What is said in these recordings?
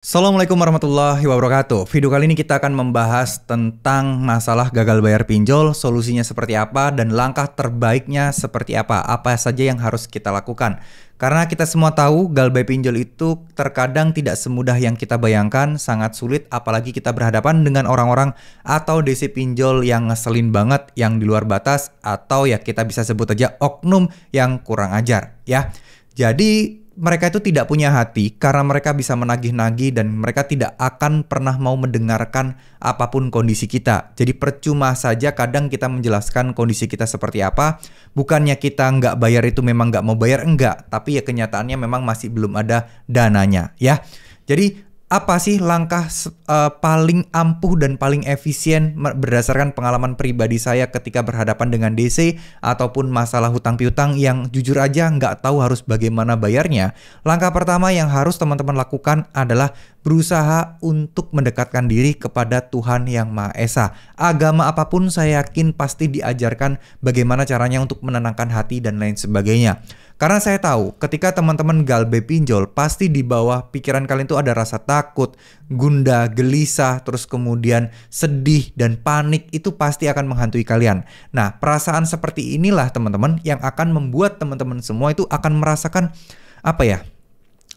Assalamualaikum warahmatullahi wabarakatuh. Video kali ini kita akan membahas tentang masalah gagal bayar pinjol, solusinya seperti apa, dan langkah terbaiknya seperti apa, apa saja yang harus kita lakukan. Karena kita semua tahu gagal bayar pinjol itu terkadang tidak semudah yang kita bayangkan, sangat sulit apalagi kita berhadapan dengan orang-orang atau DC pinjol yang ngeselin banget, yang di luar batas, atau ya kita bisa sebut aja oknum yang kurang ajar ya. Jadi mereka itu tidak punya hati karena mereka bisa menagih-nagih dan mereka tidak akan pernah mau mendengarkan apapun kondisi kita. Jadi percuma saja kadang kita menjelaskan kondisi kita seperti apa. Bukannya kita nggak bayar itu memang nggak mau bayar, enggak. Tapi ya kenyataannya memang masih belum ada dananya ya. Jadi apa sih langkah uh, paling ampuh dan paling efisien berdasarkan pengalaman pribadi saya ketika berhadapan dengan DC ataupun masalah hutang piutang yang jujur aja nggak tahu harus bagaimana bayarnya. Langkah pertama yang harus teman-teman lakukan adalah berusaha untuk mendekatkan diri kepada Tuhan Yang Maha Esa. Agama apapun saya yakin pasti diajarkan bagaimana caranya untuk menenangkan hati dan lain sebagainya. Karena saya tahu ketika teman-teman galbe pinjol pasti di bawah pikiran kalian itu ada rasa takut, gunda, gelisah, terus kemudian sedih dan panik itu pasti akan menghantui kalian. Nah, perasaan seperti inilah teman-teman yang akan membuat teman-teman semua itu akan merasakan apa ya?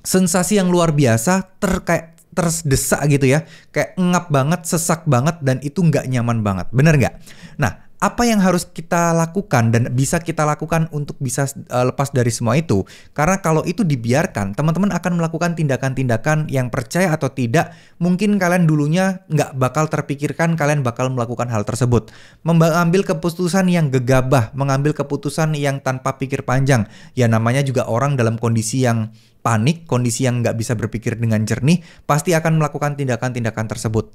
Sensasi yang luar biasa terkait terdesak gitu ya kayak ngap banget sesak banget dan itu nggak nyaman banget bener nggak nah apa yang harus kita lakukan dan bisa kita lakukan untuk bisa uh, lepas dari semua itu? Karena kalau itu dibiarkan, teman-teman akan melakukan tindakan-tindakan yang percaya atau tidak, mungkin kalian dulunya nggak bakal terpikirkan kalian bakal melakukan hal tersebut. Mengambil keputusan yang gegabah, mengambil keputusan yang tanpa pikir panjang. Ya namanya juga orang dalam kondisi yang panik, kondisi yang nggak bisa berpikir dengan jernih, pasti akan melakukan tindakan-tindakan tersebut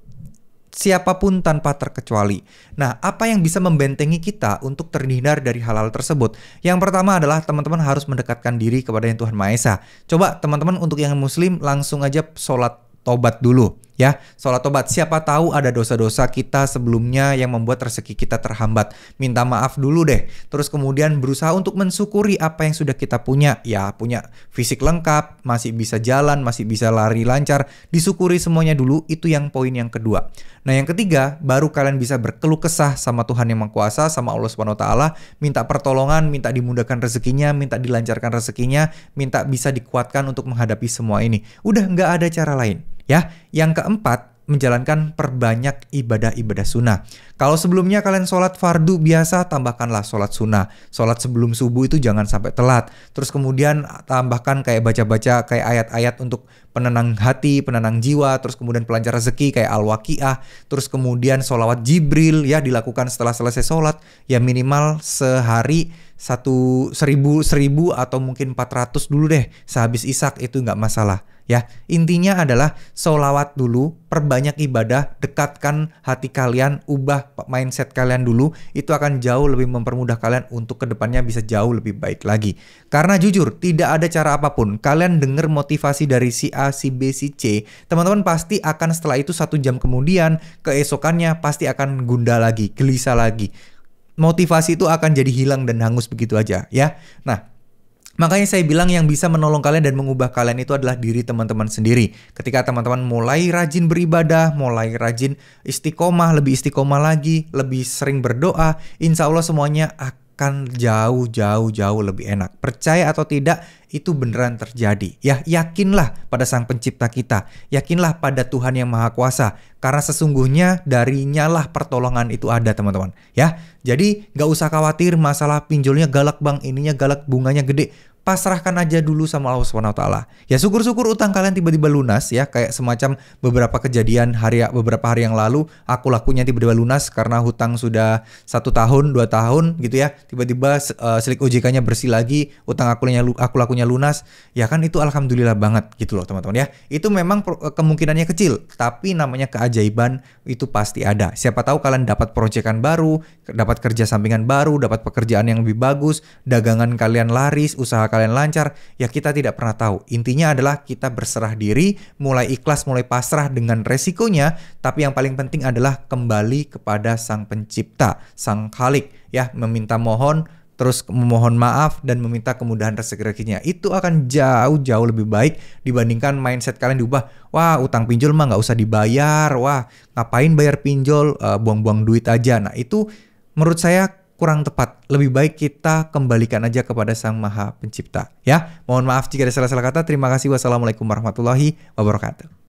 siapapun tanpa terkecuali. Nah, apa yang bisa membentengi kita untuk terhindar dari hal-hal tersebut? Yang pertama adalah teman-teman harus mendekatkan diri kepada yang Tuhan Maha Esa. Coba teman-teman untuk yang muslim langsung aja sholat tobat dulu ya. Sholat tobat, siapa tahu ada dosa-dosa kita sebelumnya yang membuat rezeki kita terhambat. Minta maaf dulu deh. Terus kemudian berusaha untuk mensyukuri apa yang sudah kita punya. Ya, punya fisik lengkap, masih bisa jalan, masih bisa lari lancar. Disyukuri semuanya dulu, itu yang poin yang kedua. Nah, yang ketiga, baru kalian bisa berkeluh kesah sama Tuhan yang mengkuasa sama Allah Subhanahu wa taala, minta pertolongan, minta dimudahkan rezekinya, minta dilancarkan rezekinya, minta bisa dikuatkan untuk menghadapi semua ini. Udah nggak ada cara lain. Ya, yang keempat, menjalankan perbanyak ibadah-ibadah sunnah. Kalau sebelumnya kalian sholat fardu biasa, tambahkanlah sholat sunnah. Sholat sebelum subuh itu jangan sampai telat. Terus kemudian tambahkan kayak baca-baca kayak ayat-ayat untuk penenang hati, penenang jiwa. Terus kemudian pelancar rezeki kayak al waqiah Terus kemudian sholawat Jibril ya dilakukan setelah selesai sholat. Ya minimal sehari satu seribu, seribu atau mungkin empat ratus dulu deh. Sehabis isak itu nggak masalah Ya, intinya adalah solawat dulu, perbanyak ibadah, dekatkan hati kalian, ubah mindset kalian dulu, itu akan jauh lebih mempermudah kalian untuk kedepannya bisa jauh lebih baik lagi. Karena jujur, tidak ada cara apapun, kalian dengar motivasi dari si A, si B, si C, teman-teman pasti akan setelah itu satu jam kemudian, keesokannya pasti akan gunda lagi, gelisah lagi. Motivasi itu akan jadi hilang dan hangus begitu aja ya. Nah, Makanya saya bilang yang bisa menolong kalian dan mengubah kalian itu adalah diri teman-teman sendiri. Ketika teman-teman mulai rajin beribadah, mulai rajin istiqomah, lebih istiqomah lagi, lebih sering berdoa, insya Allah semuanya akan jauh-jauh-jauh lebih enak. Percaya atau tidak, itu beneran terjadi. Ya, yakinlah pada sang pencipta kita. Yakinlah pada Tuhan yang Maha Kuasa. Karena sesungguhnya darinya lah pertolongan itu ada teman-teman. Ya, jadi nggak usah khawatir masalah pinjolnya galak bang, ininya galak, bunganya gede pasrahkan aja dulu sama Allah Subhanahu taala. Ya syukur-syukur utang kalian tiba-tiba lunas ya kayak semacam beberapa kejadian hari beberapa hari yang lalu aku lakunya tiba-tiba lunas karena hutang sudah satu tahun dua tahun gitu ya tiba-tiba uh, selik OJK-nya bersih lagi utang aku lakunya aku lakunya lunas ya kan itu alhamdulillah banget gitu loh teman-teman ya itu memang eh, kemungkinannya kecil tapi namanya keajaiban itu pasti ada siapa tahu kalian dapat proyekan baru dapat kerja sampingan baru dapat pekerjaan yang lebih bagus dagangan kalian laris usaha kalian kalian lancar, ya kita tidak pernah tahu. Intinya adalah kita berserah diri, mulai ikhlas, mulai pasrah dengan resikonya, tapi yang paling penting adalah kembali kepada Sang Pencipta, Sang Khalik, ya, meminta mohon terus memohon maaf dan meminta kemudahan rezeki-rezekinya. Itu akan jauh-jauh lebih baik dibandingkan mindset kalian diubah. Wah, utang pinjol mah nggak usah dibayar. Wah, ngapain bayar pinjol? Eh, buang-buang uh, duit aja. Nah, itu menurut saya kurang tepat. Lebih baik kita kembalikan aja kepada Sang Maha Pencipta. Ya, mohon maaf jika ada salah-salah kata. Terima kasih. Wassalamualaikum warahmatullahi wabarakatuh.